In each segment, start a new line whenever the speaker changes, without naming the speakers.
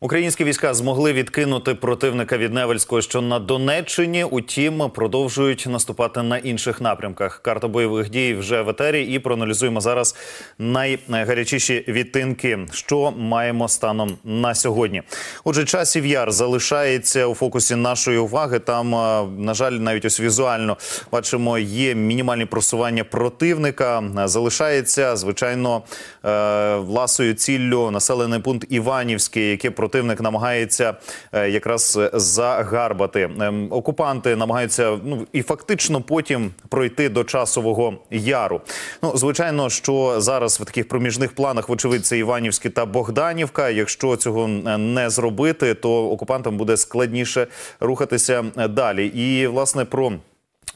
Українські війська змогли відкинути противника від Невельського, що на Донеччині, утім продовжують наступати на інших напрямках. Карта бойових дій вже в етері і проаналізуємо зараз найгарячіші відтинки, що маємо станом на сьогодні. Отже, часів яр залишається у фокусі нашої уваги. Там е, на жаль, навіть ось візуально бачимо, є мінімальні просування противника. Залишається звичайно е, власою ціллю населений пункт Іванівський, яке про противник намагається е, якраз е, загарбати. Ем, окупанти намагаються ну і фактично потім пройти до часового яру. Ну звичайно, що зараз в таких проміжних планах вочевидь це Іванівські та Богданівка. Якщо цього е, не зробити, то окупантам буде складніше рухатися далі. І власне про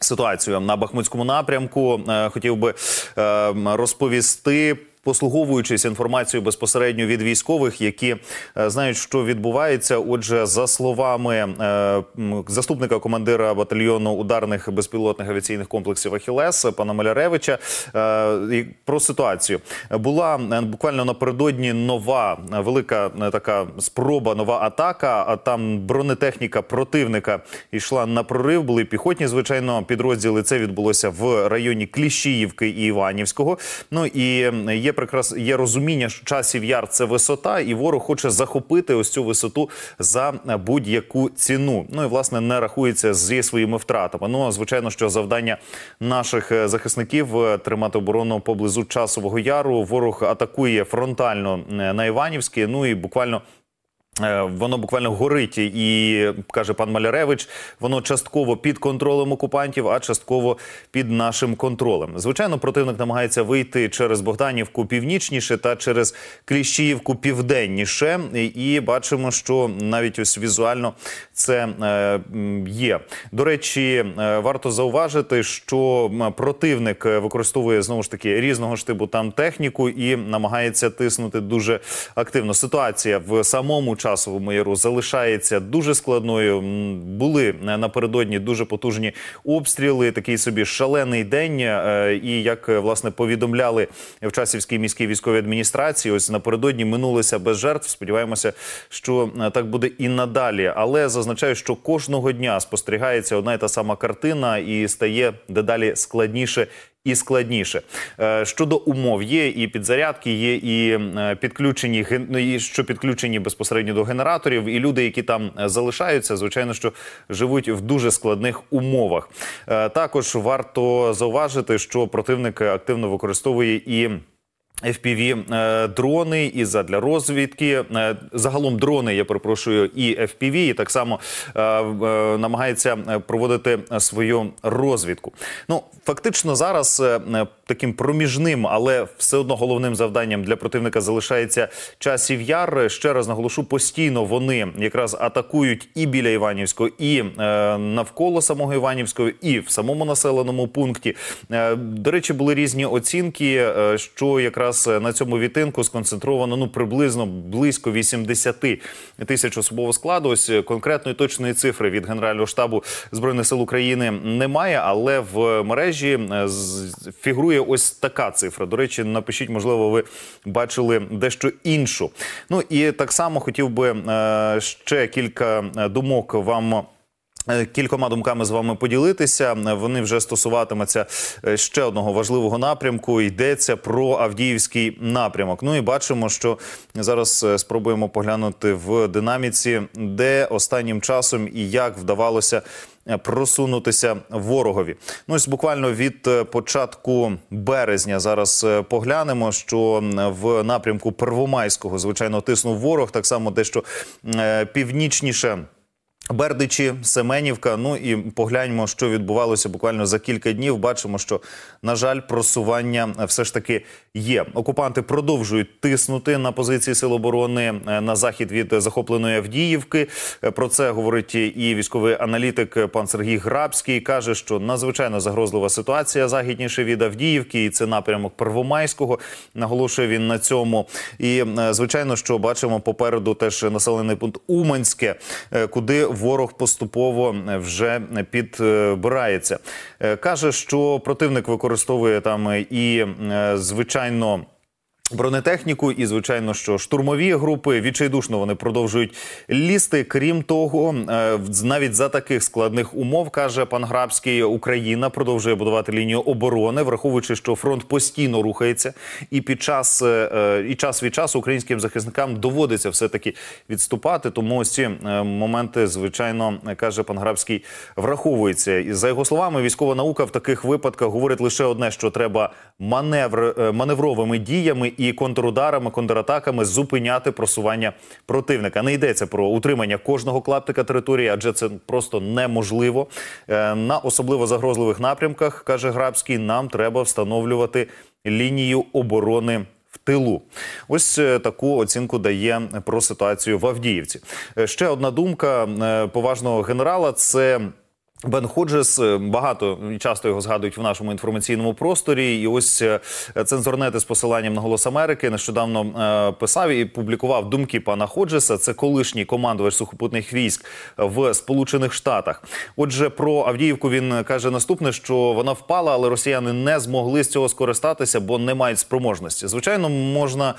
ситуацію на Бахмутському напрямку хотів би розповісти послуговуючись інформацією безпосередньо від військових, які е, знають, що відбувається. Отже, за словами е, заступника командира батальйону ударних безпілотних авіаційних комплексів Ахілес пана Маляревича е, про ситуацію була буквально напередодні нова велика така спроба, нова атака. А там бронетехніка противника йшла на прорив. Були піхотні, звичайно, підрозділи. Це відбулося в районі Кліщіївки і Іванівського. Ну і є є прекрас є розуміння, що часів яр це висота, і ворог хоче захопити ось цю висоту за будь-яку ціну. Ну і власне не рахується зі своїми втратами. Ну звичайно, що завдання наших е, захисників е, тримати оборону поблизу часового яру. Ворог атакує фронтально е, на Іванівській, ну і буквально Е, воно буквально горить, і каже пан Маляревич, воно частково під контролем окупантів, а частково під нашим контролем. Звичайно, противник намагається вийти через Богданівку північніше та через Кліщіївку південніше. І бачимо, що навіть ось візуально це е, є. До речі, е, варто зауважити, що противник використовує знову ж таки різного штибу там техніку і намагається тиснути дуже активно. Ситуація в самому часовому яру залишається дуже складною. Були е, напередодні дуже потужні обстріли. Такий собі шалений день. Е, і як е, власне повідомляли в часівській міській військовій адміністрації, ось напередодні минулося без жертв. Сподіваємося, що так буде і надалі. Але зазначаю, що кожного дня спостерігається одна і та сама картина, і стає дедалі складніше і складніше е, щодо умов є і підзарядки, є і е, підключені ну, і що підключені безпосередньо до генераторів, і люди, які там е, залишаються, звичайно, що живуть в дуже складних умовах. Також варто зауважити, що противник активно використовує і fpv е, дрони і задля розвідки е, загалом дрони. Я перепрошую, і FPV, і так само е, е, намагається е, проводити свою розвідку. Ну фактично зараз е, таким проміжним, але все одно головним завданням для противника залишається часів яр. Ще раз наголошу, постійно вони якраз атакують і біля Іванівського, і е, навколо самого Іванівського, і в самому населеному пункті. Е, до речі, були різні оцінки, е, що якраз зараз е, на цьому вітинку сконцентровано ну приблизно близько 80 тисяч особового складу. Ось е, конкретної точної цифри від генерального штабу збройних сил України немає, але в мережі е, фігурує ось така цифра. До речі, напишіть, можливо, ви бачили дещо іншу. Ну і так само хотів би ще кілька думок вам. Е, кількома думками з вами поділитися. Вони вже стосуватимуться е, ще одного важливого напрямку. Йдеться про Авдіївський напрямок. Ну і бачимо, що зараз е, спробуємо поглянути в динаміці, де останнім часом і як вдавалося. Просунутися ворогові, ну ось буквально від початку березня зараз поглянемо, що в напрямку Первомайського звичайно тиснув ворог, так само дещо північніше. Бердичі, Семенівка. Ну і погляньмо, що відбувалося буквально за кілька днів. Бачимо, що на жаль, просування все ж таки є. Окупанти продовжують тиснути на позиції сил оборони е, на захід від захопленої Авдіївки. Е, про це говорить і військовий аналітик пан Сергій Грабський. каже, що надзвичайно загрозлива ситуація західніше від Авдіївки, і це напрямок Первомайського. Наголошує він на цьому. І е, звичайно, що бачимо попереду теж населений пункт Уманське, куди в ворог поступово е, вже підбирається. Е, каже, що противник використовує там і е, звичайно. Бронетехніку і, звичайно, що штурмові групи відчайдушно вони продовжують лізти. Крім того, е, навіть за таких складних умов каже пан Грабський, Україна продовжує будувати лінію оборони, враховуючи, що фронт постійно рухається, і під час е, е, і час від часу українським захисникам доводиться все таки відступати. Тому ось ці моменти, звичайно, каже пан Грабський, враховуються. І за його словами, військова наука в таких випадках говорить лише одне: що треба маневр маневровими діями і контрударами, контратаками зупиняти просування противника. Не йдеться про утримання кожного клаптика території, адже це просто неможливо. Е, на особливо загрозливих напрямках каже Грабський, нам треба встановлювати лінію оборони. В тилу, ось е, таку оцінку дає про ситуацію в Авдіївці. Е, ще одна думка поважного генерала: це Бен Ходжес е, багато і часто його згадують в нашому інформаційному просторі. І ось е, цензорнети з посиланням на голос Америки нещодавно е, писав і публікував думки пана Ходжеса. Це колишній командувач сухопутних військ в Сполучених Штатах. Отже, про Авдіївку він каже наступне: що вона впала, але росіяни не змогли з цього скористатися, бо не мають спроможності. Звичайно, можна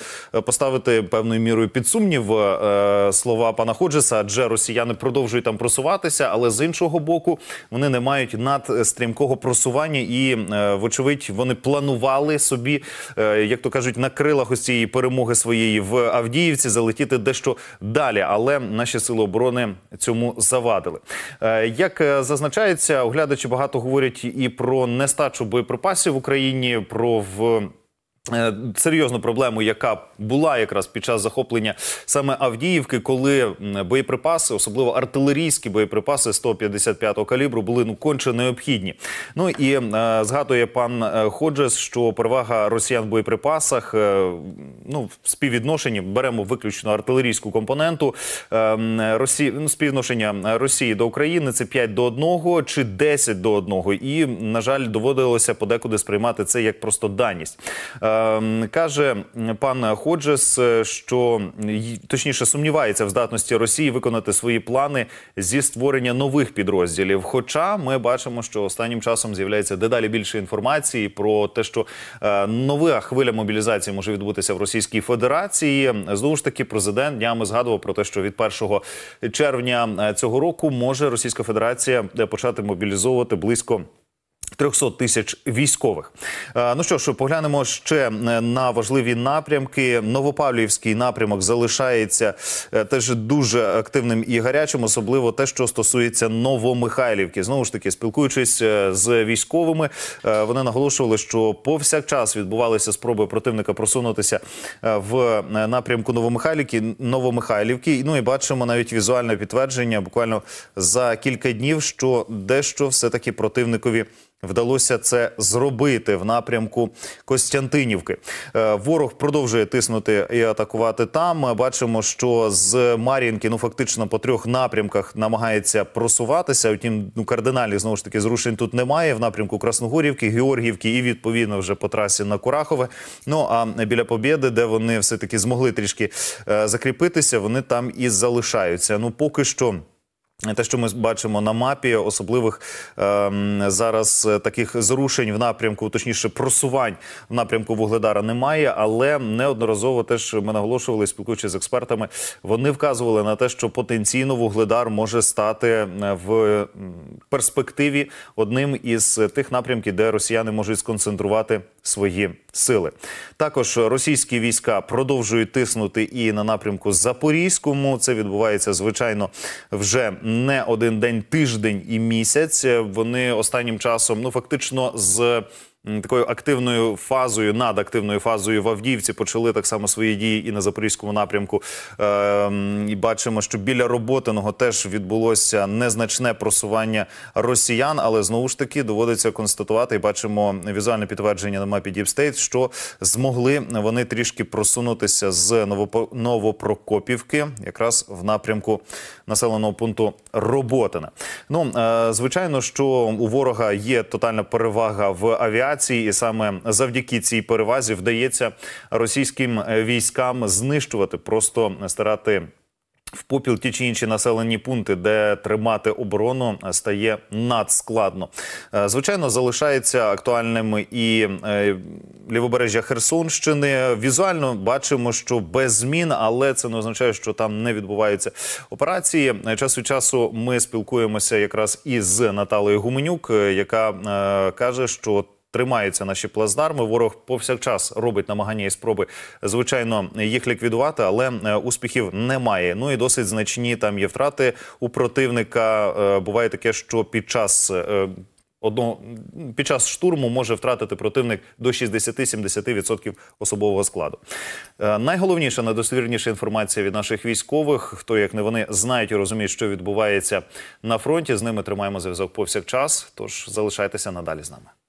поставити певною мірою під сумнів слова пана Ходжеса, адже росіяни продовжують там просуватися, але з іншого боку вони не мають надстрімкого просування, і е, вочевидь вони планували собі, е, як то кажуть, на крилах ось цієї перемоги своєї в Авдіївці залетіти дещо далі. Але наші сили оборони цьому завадили. Е, як зазначається, оглядачі багато говорять і про нестачу боєприпасів в Україні, про в. Е, серйозну проблему, яка була якраз під час захоплення саме Авдіївки, коли боєприпаси, особливо артилерійські боєприпаси 155-го калібру, були ну конче необхідні. Ну і е, згадує пан е, Ходжес, що перевага росіян в боєприпасах, е, ну в співвідношенні беремо виключно артилерійську компоненту е, Росії ну, співвідношення Росії до України це 5 до 1 чи 10 до 1. І на жаль, доводилося подекуди сприймати це як просто даність. Е, Ем, каже пан Ходжес, е, що точніше сумнівається в здатності Росії виконати свої плани зі створення нових підрозділів. Хоча ми бачимо, що останнім часом з'являється дедалі більше інформації про те, що е, нова хвиля мобілізації може відбутися в Російській Федерації. Знову ж таки, президент днями згадував про те, що від 1 червня е, цього року може Російська Федерація почати мобілізовувати близько. 300 тисяч військових. Е, ну що ж, поглянемо ще е, на важливі напрямки. Новопавлівський напрямок залишається е, теж дуже активним і гарячим, особливо те, що стосується Новомихайлівки. Знову ж таки, спілкуючись з військовими, вони наголошували, що повсякчас відбувалися спроби противника просунутися в напрямку Новомихайлівки. Новомихайлівки. Ну і бачимо навіть візуальне підтвердження буквально за кілька днів, що дещо все таки противникові. Вдалося це зробити в напрямку Костянтинівки. Е, ворог продовжує тиснути і атакувати там. Бачимо, що з Мар'їнки, ну фактично по трьох напрямках намагається просуватися. Утім, ну кардинальних знову ж таки зрушень тут немає. В напрямку Красногорівки, Георгівки і відповідно вже по трасі на Курахове. Ну а біля Побєди, де вони все таки змогли трішки е, закріпитися, вони там і залишаються. Ну поки що. Те, що ми бачимо на мапі, особливих ем, е, зараз таких зрушень в напрямку, точніше, просувань в напрямку Вугледара немає, але неодноразово теж ми наголошували, спілкуючись з експертами, вони вказували на те, що потенційно Вугледар може стати е, в перспективі одним із тих напрямків, де росіяни можуть сконцентрувати свої сили. Також російські війська продовжують тиснути і на напрямку Запорізькому. Це відбувається звичайно вже не один день, тиждень і місяць. Е, вони останнім часом ну фактично з такою активною фазою, над активною фазою в Авдіївці почали так само свої дії і на запорізькому напрямку. Е, і Бачимо, що біля роботиного теж відбулося незначне просування росіян, але знову ж таки доводиться констатувати і бачимо візуальне підтвердження на мапі Діпстейт, що змогли вони трішки просунутися з Новопрокопівки, якраз в напрямку населеного пункту Роботина. Ну е, звичайно, що у ворога є тотальна перевага в авіації авіації, і саме завдяки цій перевазі вдається російським е, військам знищувати, просто старати. В попіл ті чи інші населені пункти, де тримати оборону, е, стає надскладно. Е, звичайно, залишається актуальними і лівобережжя Херсонщини. Візуально бачимо, що без змін, але це не означає, що там не відбуваються операції. Час від часу ми спілкуємося якраз із Наталою Гуменюк, яка каже, що тримаються наші плацдарми. Ворог повсякчас робить намагання і спроби, звичайно, їх ліквідувати, але е, успіхів немає. Ну і досить значні там є втрати у противника. Е, буває таке, що під час е, одного під час штурму може втратити противник до 60-70% особового складу. Е, найголовніша, недостовірніша інформація від наших військових, хто як не вони знають і розуміють, що відбувається на фронті. З ними тримаємо зв'язок повсякчас. Тож залишайтеся надалі з нами.